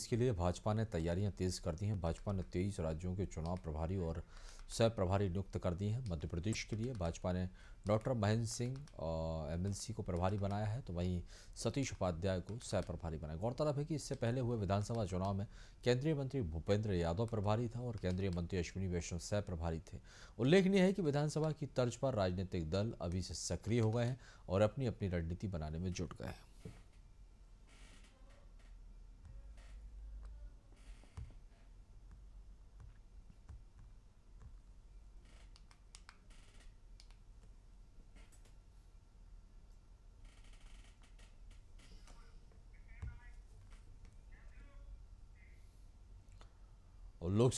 इसके लिए भाजपा ने तैयारियां तेज कर दी हैं भाजपा ने तेईस राज्यों के चुनाव प्रभारी और सह प्रभारी नियुक्त कर दिए हैं मध्य प्रदेश के लिए भाजपा ने डॉक्टर महेंद्र सिंह एमएलसी को प्रभारी बनाया है तो वहीं सतीश उपाध्याय को सह प्रभारी बनाया गौरतलब है कि इससे पहले हुए विधानसभा चुनाव में केंद्रीय मंत्री भूपेंद्र यादव प्रभारी था और केंद्रीय मंत्री अश्विनी वैष्णव सह प्रभारी थे उल्लेखनीय है कि विधानसभा की तर्ज पर राजनीतिक दल अभी से सक्रिय हो गए हैं और अपनी अपनी रणनीति बनाने में जुट गए हैं looks